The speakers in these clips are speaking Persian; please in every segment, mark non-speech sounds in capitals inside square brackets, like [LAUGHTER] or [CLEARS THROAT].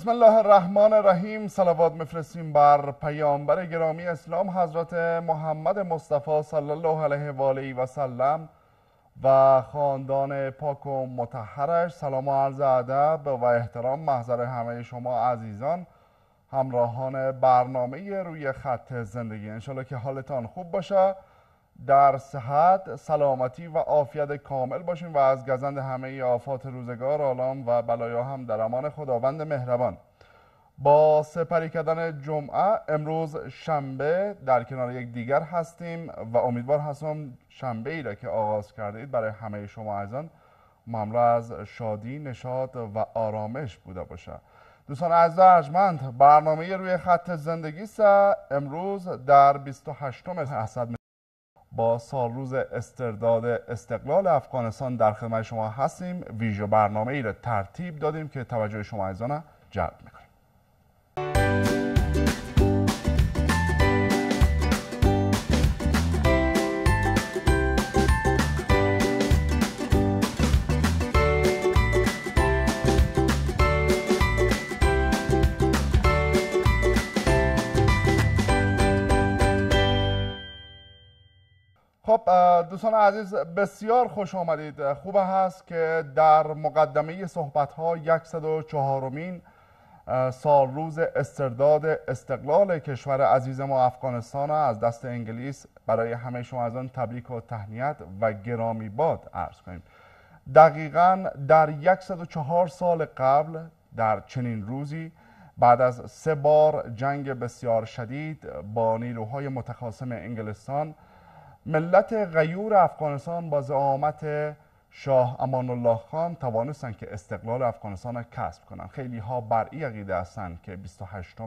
بسم الله الرحمن الرحیم صلوات میفرستیم بر پیامبر گرامی اسلام حضرت محمد مصطفی صلی الله علیه و آله و سلم و خاندان پاک و متحرش سلام و عرض ادب و احترام محضر همه شما عزیزان همراهان برنامه روی خط زندگی انشالله که حالتان خوب باشه در صحت سلامتی و عافیت کامل باشیم و از گزند همه ای آفات روزگار آلام و بلایا هم در امان خداوند مهربان با سپری کردن جمعه امروز شنبه در کنار یک دیگر هستیم و امیدوار هستم شنبه ای را که آغاز کرده برای همه شما ازان مملو از شادی، نشاط و آرامش بوده باشه دوستان از ارجمند برنامه روی خط زندگی سه امروز در 28 اسد با سالروز استرداد استقلال افغانستان در خدمت شما هستیم ویژه برنامه ای را ترتیب دادیم که توجه شما عزیزان جلب میکنیم خب دوستان عزیز بسیار خوش آمدید خوب هست که در مقدمه صحبت ها 104 سال روز استرداد استقلال کشور عزیز ما افغانستان از دست انگلیس برای همه شما از آن تبریک و تهنیت و گرامی باد عرض کنیم دقیقا در 104 سال قبل در چنین روزی بعد از سه بار جنگ بسیار شدید با نیروهای متخاصم انگلستان ملت غیور افغانستان با زعامت شاه امان الله خان توانستند که استقلال افغانستان را کسب کنند خیلی ها این عقیده هستند که 28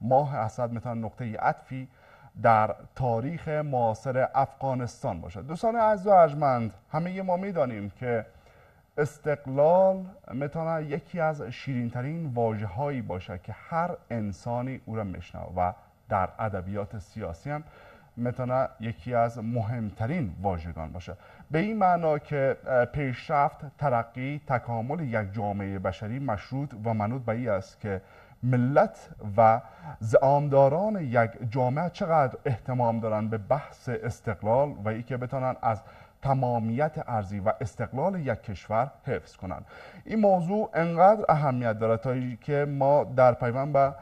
ماه اسد میتونه نقطه عطفی در تاریخ معاصر افغانستان باشد دوستان عزیز و ارجمند همه ما میدانیم که استقلال میتونه یکی از شیرینترین واجه هایی باشد که هر انسانی او را میشنوه و در ادبیات سیاسی هم میتونه یکی از مهمترین واژگان باشه به این معنا که پیشرفت ترقی تکامل یک جامعه بشری مشروط و منوط به این است که ملت و زعامداران یک جامعه چقدر احتمام دارند به بحث استقلال و اینکه که از تمامیت ارزی و استقلال یک کشور حفظ کنند این موضوع انقدر اهمیت دارد تا که ما در پیوند به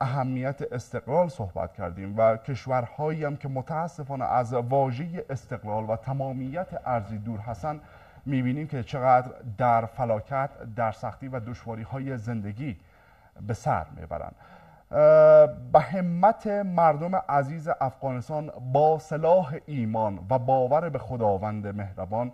اهمیت استقلال صحبت کردیم و کشورهایی هم که متاسفانه از واژه استقلال و تمامیت ارزی دور هستند میبینیم که چقدر در فلاکت در سختی و دشواری های زندگی به سر میبرند به همت مردم عزیز افغانستان با صلاح ایمان و باور به خداوند مهربان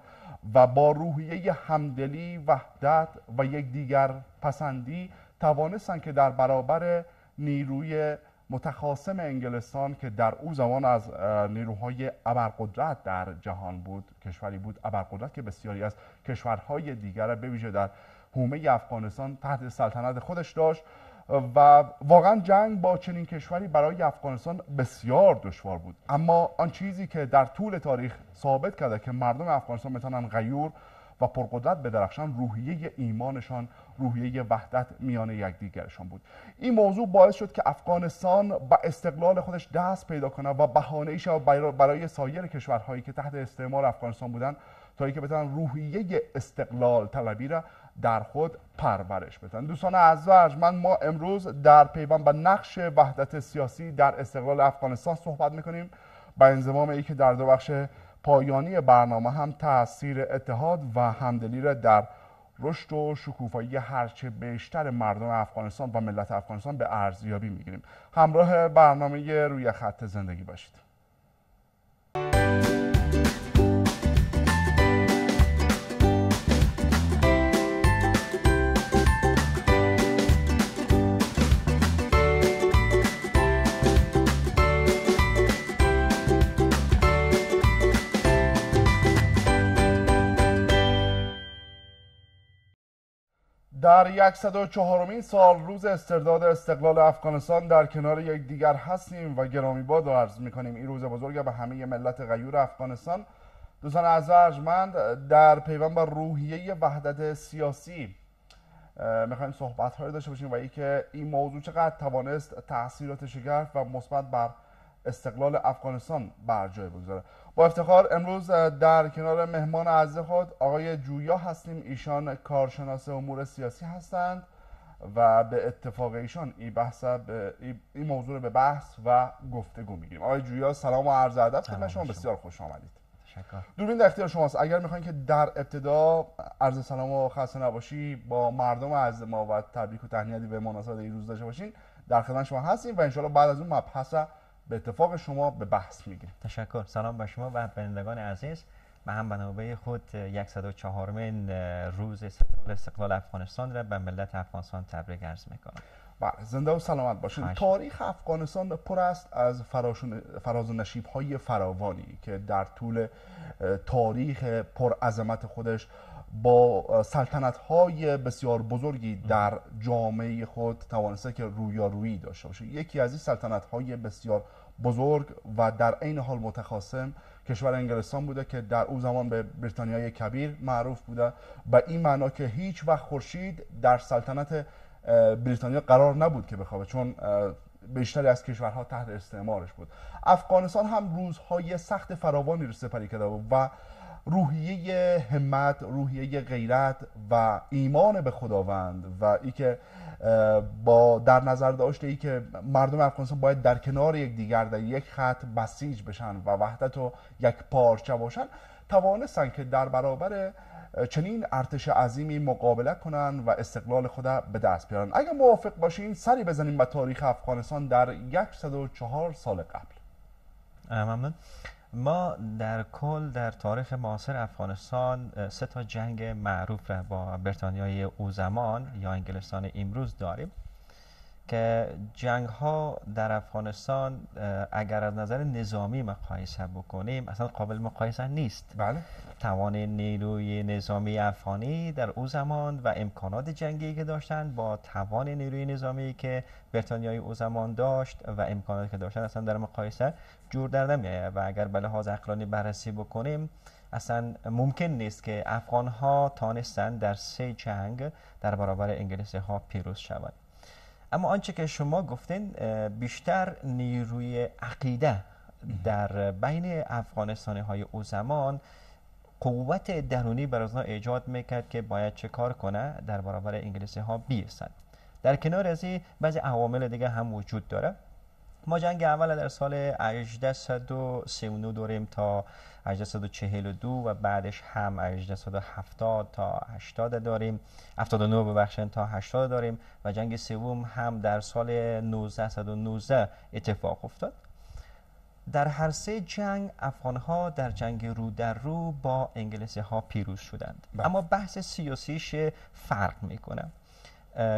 و با روحیه همدلی وحدت و دیگر پسندی توانستند که در برابر نیروی متخاصم انگلستان که در او زمان از نیروهای ابرقدرت در جهان بود کشوری بود ابرقدرت که بسیاری از کشورهای دیگر به ویژه در حومه افغانستان تحت سلطنت خودش داشت و واقعا جنگ با چنین کشوری برای افغانستان بسیار دشوار بود اما آن چیزی که در طول تاریخ ثابت کرده که مردم افغانستان میتونن غیور و پرقدرت درخشان روحیه ایمانشان روحیه وحدت میان یکدیگرشان بود این موضوع باعث شد که افغانستان با استقلال خودش دست پیدا کنه و بهانه ای برای سایر کشورهایی که تحت استعمار افغانستان بودند تا اینکه بتونن روحیه استقلال طلبی را در خود پرورش بدن دوستان عزیز من ما امروز در پیوند به نقش وحدت سیاسی در استقلال افغانستان صحبت میکنیم با انضمام ای که در دو بخش پایانی برنامه هم تاثیر اتحاد و همدلی را در رشد و شکوفایی هرچه بیشتر مردم افغانستان و ملت افغانستان به ارزیابی میگیریم همراه برنامه روی خط زندگی باشید در 104 سال روز استرداد استقلال افغانستان در کنار یک دیگر هستیم و گرامی باد را عرض می کنیم این روز بزرگ به همه ملت غیور افغانستان دوستان از ارجمند در پیوند با روحیه وحدت سیاسی میخوایم صحبت های داشته باشیم و که این موضوع چقدر توانست تاثیرات شگرف و مثبت بر استقلال افغانستان بر جای بگذاره با افتخار امروز در کنار مهمان عزیز خود آقای جویا هستیم ایشان کارشناس امور سیاسی هستند و به اتفاق ایشان این بحث این موضوع به بحث و گفتگو میگیریم آقای جویا سلام و عرض ادب خدمت شما بسیار خوش آمدید شکر. دوربین در اختیار شماست اگر میخواین که در ابتدا عرض سلام و خسته نباشی با مردم عزیز ما و تبریک و تهنیتی به مناسبت این روز داشته باشین در خدمت شما هستیم و انشالله بعد از اون مبحث به اتفاق شما به بحث میگیریم تشکر سلام به شما و بینندگان عزیز به هم بنابه خود 104 روز استقلال استقلال افغانستان را به ملت افغانستان تبریک عرض میکنم بله زنده و سلامت باشین تاریخ افغانستان پر است از فراز و نشیب های فراوانی که در طول تاریخ پر عظمت خودش با سلطنت های بسیار بزرگی در جامعه خود توانسته که رویارویی داشته باشه یکی از این سلطنت های بسیار بزرگ و در عین حال متخاصم کشور انگلستان بوده که در او زمان به بریتانیای کبیر معروف بوده و این معنا که هیچ وقت خورشید در سلطنت بریتانیا قرار نبود که بخوابه چون بیشتری از کشورها تحت استعمارش بود افغانستان هم روزهای سخت فراوانی رو سپری کرده بود و روحیه همت روحیه غیرت و ایمان به خداوند و ای که با در نظر داشته ای که مردم افغانستان باید در کنار یک دیگر در یک خط بسیج بشن و وحدت و یک پارچه باشن توانستن که در برابر چنین ارتش عظیمی مقابله کنن و استقلال خود به دست بیارن اگر موافق باشین سری بزنیم به تاریخ افغانستان در 104 سال قبل ممنون ما در کل در تاریخ معاصر افغانستان سه تا جنگ معروف با بریتانیای او زمان یا انگلستان امروز داریم که جنگ ها در افغانستان اگر از نظر نظامی مقایسه بکنیم اصلا قابل مقایسه نیست بله توان نیروی نظامی افغانی در او زمان و امکانات جنگی که داشتن با توان نیروی نظامی که بریتانیای او زمان داشت و امکاناتی که داشتن اصلا در مقایسه جور در و اگر به لحاظ اقلانی بررسی بکنیم اصلا ممکن نیست که افغان ها تانستن در سه جنگ در برابر انگلیسی ها پیروز شوند اما آنچه که شما گفتین بیشتر نیروی عقیده در بین افغانستانی های او زمان قوت درونی بر ازنا ایجاد میکرد که باید چه کار کنه در برابر انگلیسی ها بیستن در کنار از این بعضی عوامل دیگه هم وجود داره ما جنگ اول در سال 1839 داریم تا 1842 و بعدش هم 1870 تا 80 داریم 79 ببخشن تا 80 داریم و جنگ سوم هم در سال 1919 اتفاق افتاد در هر سه جنگ ها در جنگ رو در رو با انگلیسی ها پیروز شدند بله. اما بحث سیاسیش فرق میکنه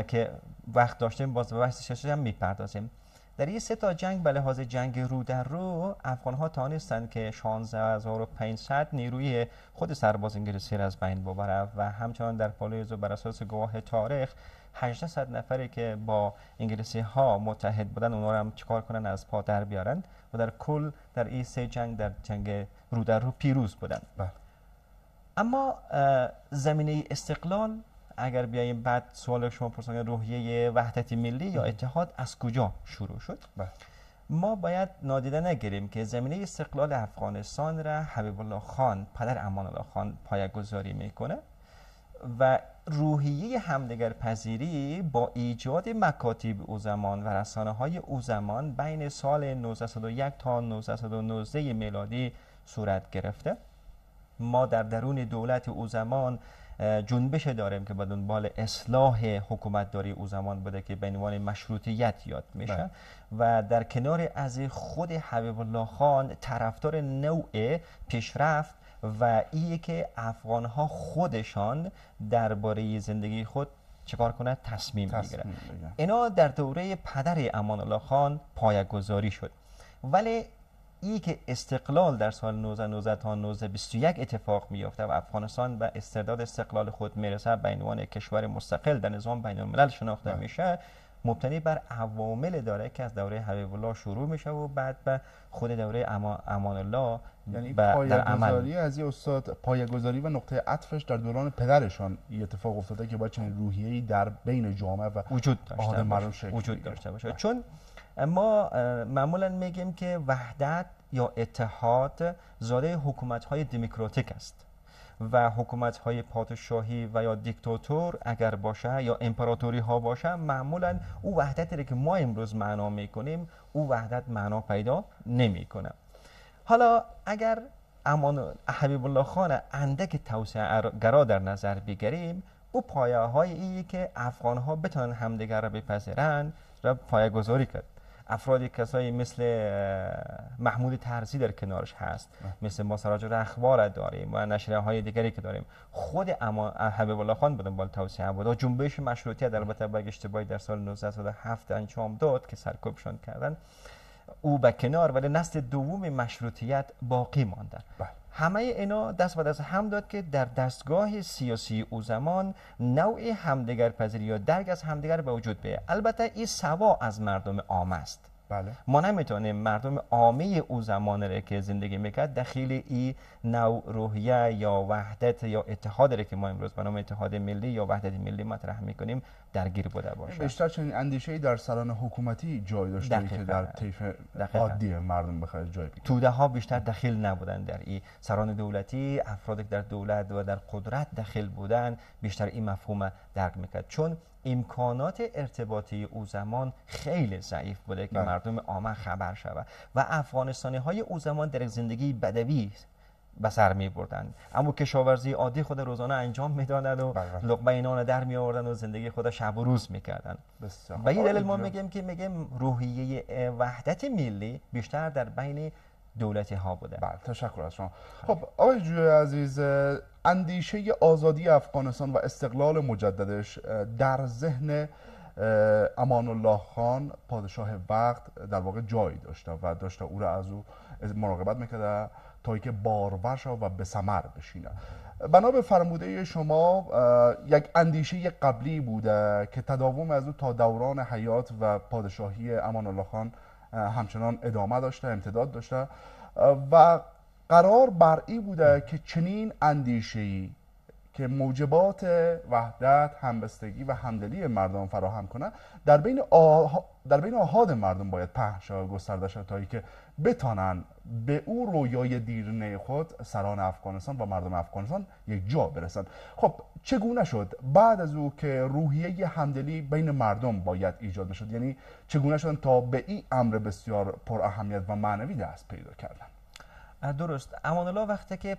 که وقت داشتیم باز به بحث سیاسی هم میپردازیم در این سه تا جنگ به لحاظ جنگ رو در رو افغان ها توانستند که 16500 نیروی خود سرباز انگلیسی را از بین ببرند و همچنان در و بر اساس گواه تاریخ 800 نفری که با انگلیسی ها متحد بودن اونها را هم چکار کنن از پا در بیارند و در کل در این سه جنگ در جنگ رو در رو پیروز بودند بله. اما زمینه استقلال اگر بیاییم بعد سوال شما پرسان روحیه وحدت ملی یا اتحاد از کجا شروع شد بله. ما باید نادیده نگیریم که زمینه استقلال افغانستان را حبیب الله خان پدر امان الله خان پایگذاری میکنه و روحیه همدگر پذیری با ایجاد مکاتیب او زمان و رسانه های او زمان بین سال 1901 تا 1919 میلادی صورت گرفته ما در درون دولت او زمان جنبش داریم که به دنبال اصلاح حکومتداری او زمان بوده که به عنوان مشروطیت یاد میشه بله. و در کنار از خود حبیب الله خان طرفدار نوع پیشرفت و ایه که افغان ها خودشان درباره زندگی خود چکار کنه تصمیم, تصمیم اینا در دوره پدر امان الله خان پایگذاری شد ولی ای که استقلال در سال 1919 تا 1921 اتفاق میافته و افغانستان به استرداد استقلال خود میرسه به عنوان کشور مستقل در نظام بین الملل شناخته بله. میشه مبتنی بر عوامل داره که از دوره حبیب الله شروع میشه و بعد به خود دوره امان الله یعنی از این استاد پایه‌گذاری و نقطه عطفش در دوران پدرشان اتفاق افتاده که باید چنین روحیه‌ای در بین جامعه و وجود داشته وجود داشته باشه چون ما معمولا میگیم که وحدت یا اتحاد زاده حکومت های دموکراتیک است و حکومت های پادشاهی و یا دیکتاتور اگر باشه یا امپراتوری ها باشه معمولا او وحدتی که ما امروز معنا میکنیم او وحدت معنا پیدا نمیکنه حالا اگر امان حبیب الله خان اندک توسعه گرا در نظر بگیریم او پایه های ای که افغان ها بتونن همدیگر را بپذیرند را پایه گذاری کرد افراد کسایی مثل محمود ترزی در کنارش هست مثل ما سراج رخبار داریم و نشریه های دیگری که داریم خود اما حبیب الله خان بودن بال توسعه بود جنبش مشروطیت البته برگ اشتباهی در سال 1907 انجام داد که سرکوبشان کردن او به کنار ولی نسل دوم مشروطیت باقی ماندن بله. همه اینا دست به دست هم داد که در دستگاه سیاسی او زمان نوع همدگر پذیری یا درگ از همدیگر به وجود بیه البته این سوا از مردم عام است بله. ما نمیتونیم مردم عامه او زمان را که زندگی میکرد دخیل ای نو روحیه یا وحدت یا اتحاد را که ما امروز به نام اتحاد ملی یا وحدت ملی مطرح میکنیم درگیر بوده باشه بیشتر چنین اندیشه در سالن حکومتی جای داشته که در طیف عادی مردم بخواد جای بگیره توده ها بیشتر دخیل نبودن در این سران دولتی افرادی که در دولت و در قدرت دخیل بودن بیشتر این مفهوم درک میکرد چون امکانات ارتباطی او زمان خیلی ضعیف بوده که بله. مردم آمن خبر شود و افغانستانی های او زمان در زندگی بدوی به سر می بردن اما کشاورزی عادی خود روزانه انجام می دادن و بله، بله. لقمه در می آوردن و زندگی خود شب و روز می کردن به این دلیل ما میگیم که میگیم روحیه وحدت ملی بیشتر در بین دولتی ها بوده بله تشکر از شما خب آقای جوی عزیز اندیشه آزادی افغانستان و استقلال مجددش در ذهن امان الله خان پادشاه وقت در واقع جایی داشته و داشته او را از او مراقبت میکرده تا اینکه بارور شد و به سمر بشینه بنا به فرموده شما یک اندیشه قبلی بوده که تداوم از او تا دوران حیات و پادشاهی امان الله خان همچنان ادامه داشته امتداد داشته و قرار بر این بوده که چنین اندیشه‌ای که موجبات وحدت، همبستگی و همدلی مردم فراهم کنند در بین در بین آهاد مردم باید پهشا گسترده شد تا که بتانند به او رویای دیرینه خود سران افغانستان و مردم افغانستان یک جا برسند خب چگونه شد بعد از او که روحیه همدلی بین مردم باید ایجاد میشد یعنی چگونه شدن تا به این امر بسیار پر اهمیت و معنوی دست پیدا کردند درست امان الله وقتی که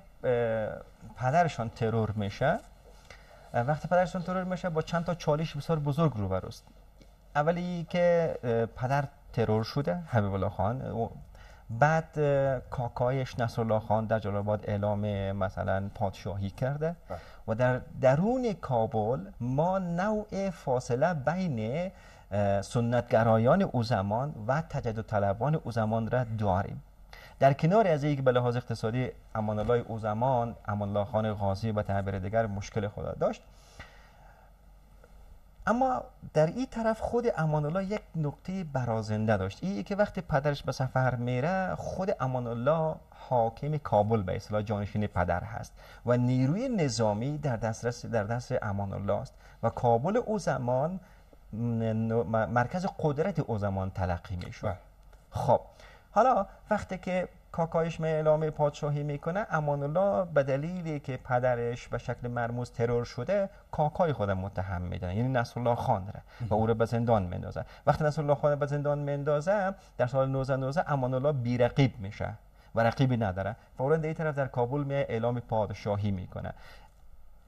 پدرشان ترور میشه وقتی پدرشان ترور میشه با چند تا چالش بسیار بزرگ روبر است اولی که پدر ترور شده حبیب الله خان بعد کاکایش الله خان در جلالباد اعلام مثلا پادشاهی کرده بله. و در درون کابل ما نوع فاصله بین سنتگرایان او زمان و تجدد طلبان او زمان را داریم در کنار از یک به لحاظ اقتصادی امان الله او زمان امان الله خان غازی و تعبیر دیگر مشکل خدا داشت اما در این طرف خود امان الله یک نقطه برازنده داشت این که وقتی پدرش به سفر میره خود امان الله حاکم کابل به اصطلاح جانشین پدر هست و نیروی نظامی در دسترس در دست امان الله است و کابل او زمان مرکز قدرت او زمان تلقی میشه بله. خب حالا وقتی که کاکایش اعلام پادشاهی میکنه امان الله به دلیلی که پدرش به شکل مرموز ترور شده کاکای خودم متهم میدن یعنی نصر الله خان ره و او رو به زندان میندازه وقتی نصر الله خان به زندان میندازه در سال 1919 امان الله بیرقیب میشه و رقیبی نداره فورا در طرف در کابل می اعلام پادشاهی میکنه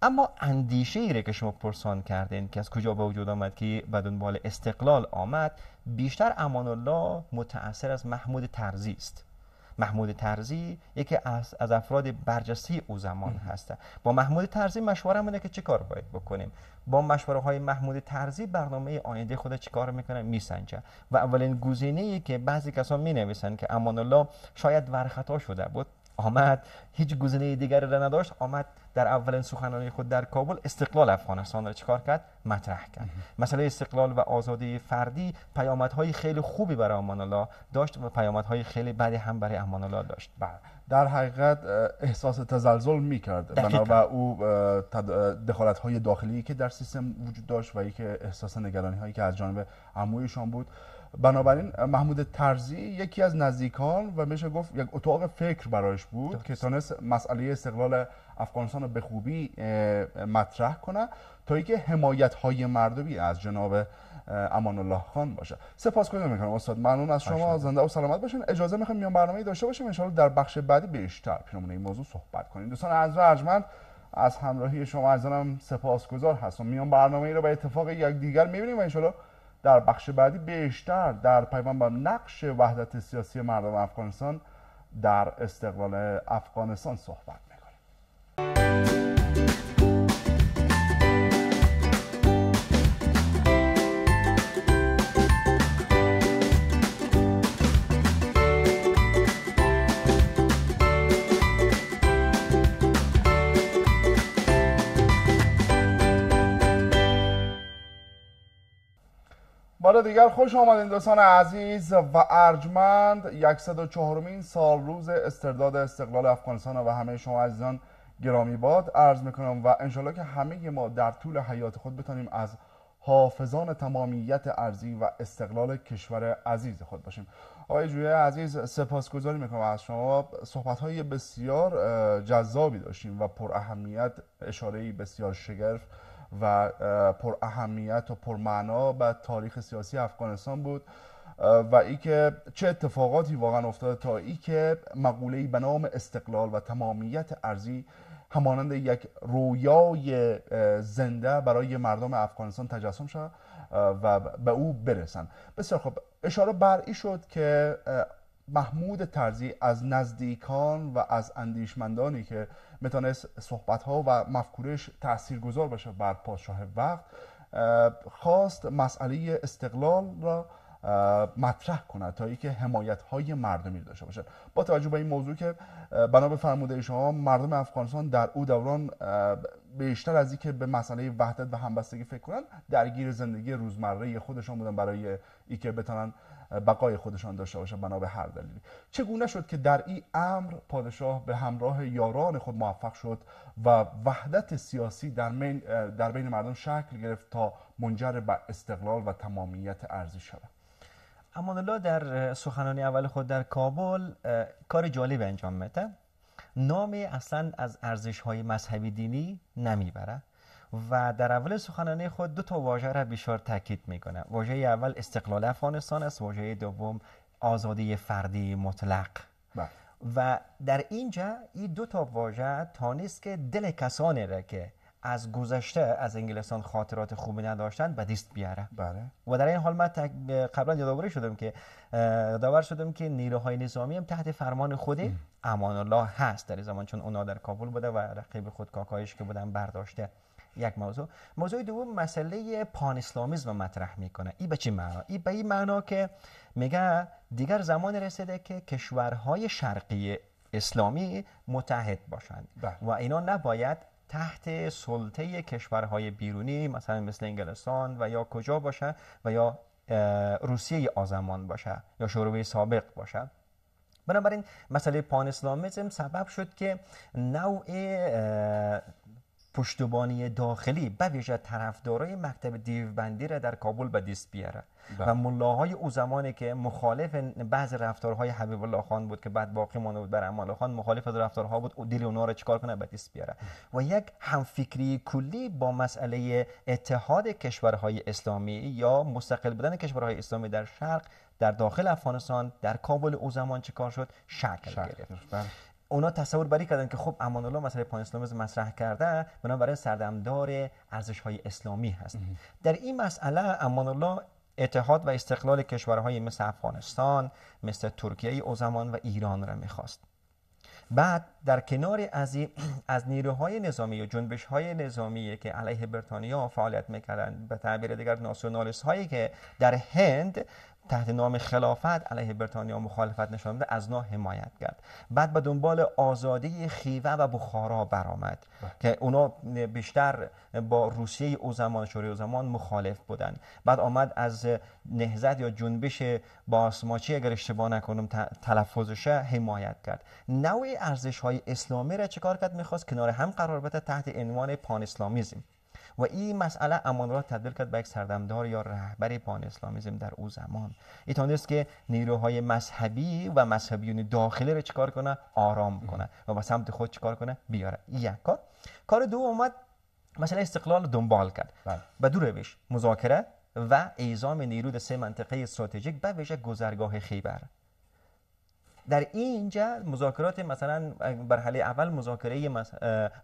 اما اندیشه ای که شما پرسان کردین که از کجا به وجود آمد که به دنبال استقلال آمد بیشتر امان الله متأثر از محمود ترزی است محمود ترزی یکی از, افراد برجسته او زمان هسته با محمود ترزی مشوره مونه که چه کار باید بکنیم با مشوره های محمود ترزی برنامه آینده خود چه کار میکنه میسنجه و اولین گزینه که بعضی کسان می که امان الله شاید ورخطا شده بود آمد هیچ گزینه دیگری را نداشت آمد در اولین سخنرانی خود در کابل استقلال افغانستان را چکار کرد مطرح کرد مسئله استقلال و آزادی فردی پیامدهای خیلی خوبی برای امان الله داشت و پیامدهای خیلی بدی هم برای امان الله داشت بله. در حقیقت احساس تزلزل می کرد او دخالت های داخلی که در سیستم وجود داشت و ای احساس نگرانی هایی که از جانب عمویشان بود بنابراین محمود ترزی یکی از نزدیکان و میشه گفت یک اتاق فکر برایش بود دست. که تانست مسئله استقلال افغانستان رو به خوبی مطرح کنه تا اینکه حمایت های مردمی از جناب امان الله خان باشه سپاس کنید میکنم استاد ممنون از شما زنده و سلامت باشین اجازه میخوایم میان برنامه داشته باشیم انشاءالله در بخش بعدی بیشتر پیرامون این موضوع صحبت کنیم دوستان از رجمند از همراهی شما از سپاسگزار هستم میان برنامه ای رو به اتفاق یک دیگر میبینیم و در بخش بعدی بیشتر در پیمان با نقش وحدت سیاسی مردم افغانستان در استقلال افغانستان صحبت حالا دیگر خوش آمدین دوستان عزیز و ارجمند 104 سال روز استرداد استقلال افغانستان و همه شما عزیزان گرامی باد عرض میکنم و انشالله که همه ما در طول حیات خود بتانیم از حافظان تمامیت ارزی و استقلال کشور عزیز خود باشیم آقای جویه عزیز سپاسگزاری میکنم از شما صحبت های بسیار جذابی داشتیم و پر اهمیت اشاره بسیار شگرف و پر اهمیت و پر معنا به تاریخ سیاسی افغانستان بود و که چه اتفاقاتی واقعا افتاده تا اینکه ای به نام استقلال و تمامیت ارزی همانند یک رویای زنده برای مردم افغانستان تجسم شد و به او برسند بسیار خب اشاره بر شد که محمود ترزی از نزدیکان و از اندیشمندانی که میتونست صحبتها و مفکورش گذار باشه بر پادشاه وقت خواست مسئله استقلال را مطرح کند تا اینکه حمایت های مردمی داشته باشه با توجه به این موضوع که بنا به فرموده شما مردم افغانستان در او دوران بیشتر از اینکه به مسئله وحدت و همبستگی فکر کنند درگیر زندگی روزمره خودشان بودن برای اینکه بتونن بقای خودشان داشته باشه بنا به هر دلیلی چگونه شد که در این امر پادشاه به همراه یاران خود موفق شد و وحدت سیاسی در بین, در بین مردم شکل گرفت تا منجر به استقلال و تمامیت ارزش شود امان الله در سخنان اول خود در کابل کار جالب انجام میده نام اصلا از ارزش های مذهبی دینی نمیبره و در اول سخنانه خود دو تا واژه را بیشتر تاکید میکنه واژه اول استقلال افغانستان است واژه دوم آزادی فردی مطلق بله. و در اینجا این دو تا واژه تانیست که دل کسانی را که از گذشته از انگلستان خاطرات خوبی نداشتند به دست بیاره بله. و در این حال من قبلا یادآوری شدم که یادآور شدم که نیروهای نظامی هم تحت فرمان خود امان الله هست در زمان چون اونا در کابل بوده و رقیب خود کاکایش که بودن برداشته یک موضوع موضوع دوم مسئله پان اسلامیسم مطرح میکنه این به چه معنا این به این معنا که میگه دیگر زمان رسیده که کشورهای شرقی اسلامی متحد باشند بله. و اینا نباید تحت سلطه کشورهای بیرونی مثلا مثل انگلستان و یا کجا باشه و یا روسیه آزمان باشه یا شوروی سابق باشه بنابراین مسئله پان اسلامیزم سبب شد که نوع پشتبانی داخلی به ویژه طرفدارای مکتب دیوبندی را در کابل به دست بیاره بله. و ملاهای او زمانی که مخالف بعض رفتارهای حبیب الله خان بود که بعد باقی مانده بود بر امان خان مخالف از رفتارها بود و دل اونها را چیکار کنه به دست بیاره و یک همفکری کلی با مسئله اتحاد کشورهای اسلامی یا مستقل بودن کشورهای اسلامی در شرق در داخل افغانستان در کابل او زمان چیکار شد شکل, شکل گرفت بله. اونا تصور بری کردن که خب امان الله مسئله پان اسلامیزم مطرح کرده بنابراین سردمدار ارزش های اسلامی هست در این مسئله امان الله اتحاد و استقلال کشورهای مثل افغانستان مثل ترکیه او زمان و ایران را میخواست بعد در کنار از [CLEARS THROAT] از نیروهای نظامی و جنبش های نظامی که علیه برتانیا فعالیت میکردن به تعبیر دیگر ناسیونالیست هایی که در هند تحت نام خلافت علیه بریتانیا مخالفت نشان بده از نا حمایت کرد بعد به دنبال آزادی خیوه و بخارا برآمد که اونا بیشتر با روسیه او زمان شوری او زمان مخالف بودند. بعد آمد از نهزت یا جنبش باسماچی اگر اشتباه نکنم تلفظش حمایت کرد نوع ارزش های اسلامی را چکار کرد میخواست کنار هم قرار بده تحت عنوان پان اسلامیزم و این مسئله امان را تبدیل کرد به یک سردمدار یا رهبر پان اسلامیزم در او زمان ای که نیروهای مذهبی و مذهبیون داخلی را چکار کنه آرام کنه و به سمت خود چکار کنه بیاره یک کار کار دو اومد مسئله استقلال دنبال کرد بله. به دو روش مذاکره و ایزام نیرو در سه منطقه استراتژیک به ویژه گذرگاه خیبر در اینجا مذاکرات مثلا برحله اول مذاکره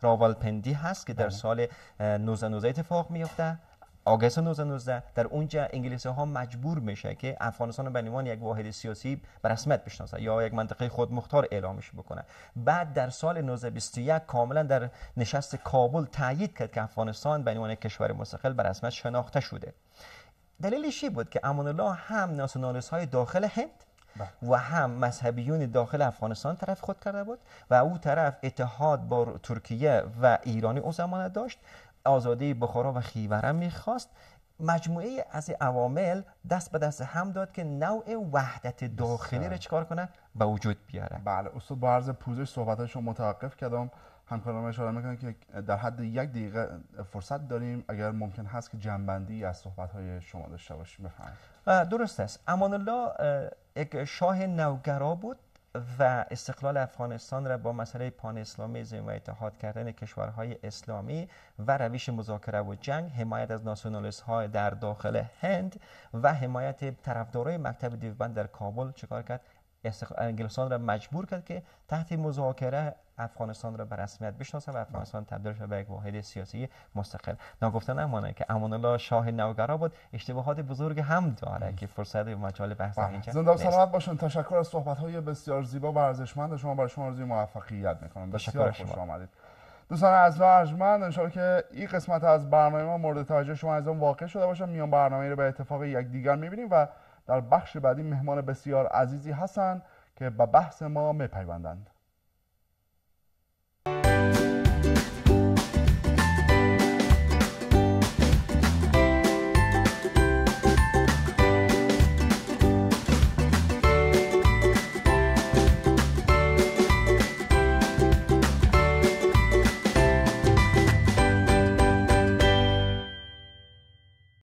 راوالپندی هست که در بله. سال 1919 اتفاق میفته آگست 1919 در اونجا انگلیسی ها مجبور میشه که افغانستان به عنوان یک واحد سیاسی به رسمیت بشناسه یا یک منطقه خود مختار اعلامش بکنه بعد در سال 1921 کاملا در نشست کابل تایید کرد که افغانستان به عنوان کشور مستقل به رسمیت شناخته شده دلیلش بود که امان الله هم ناسیونالیست های داخل هند و هم مذهبیون داخل افغانستان طرف خود کرده بود و او طرف اتحاد با ترکیه و ایرانی او زمانه داشت آزادی بخارا و خیوره میخواست مجموعه از عوامل دست به دست هم داد که نوع وحدت داخلی را چکار کنه به وجود بیاره بله استاد با عرض پوزش صحبتش رو متوقف کردم همکاران اشاره میکنن که در حد یک دقیقه فرصت داریم اگر ممکن هست که جنبندی از صحبت های شما داشته باشیم بفرمایید درست است امان الله یک شاه نوگرا بود و استقلال افغانستان را با مسئله پان اسلامی و اتحاد کردن کشورهای اسلامی و رویش مذاکره و جنگ حمایت از ناسیونالیست های در داخل هند و حمایت طرفدارای مکتب دیوبند در کابل چکار کرد انگلستان را مجبور کرد که تحت مذاکره افغانستان را به رسمیت بشناسه بله. و افغانستان تبدیل شده به یک واحد سیاسی مستقل ناگفته نمانه که امان الله شاه نوگرا بود اشتباهات بزرگ هم داره که فرصت مجال بحث بله. اینجا زنده و سلامت باشون تشکر از صحبت های بسیار زیبا و ارزشمند شما برای شما روزی موفقیت میکنم بسیار خوش شما. آمدید دوستان از ارجمند انشالله که این قسمت از برنامه ما مورد توجه شما از اون واقع شده باشه میان برنامه رو به اتفاق یک دیگر میبینیم و در بخش بعدی مهمان بسیار عزیزی هستند که به بحث ما میپیوندند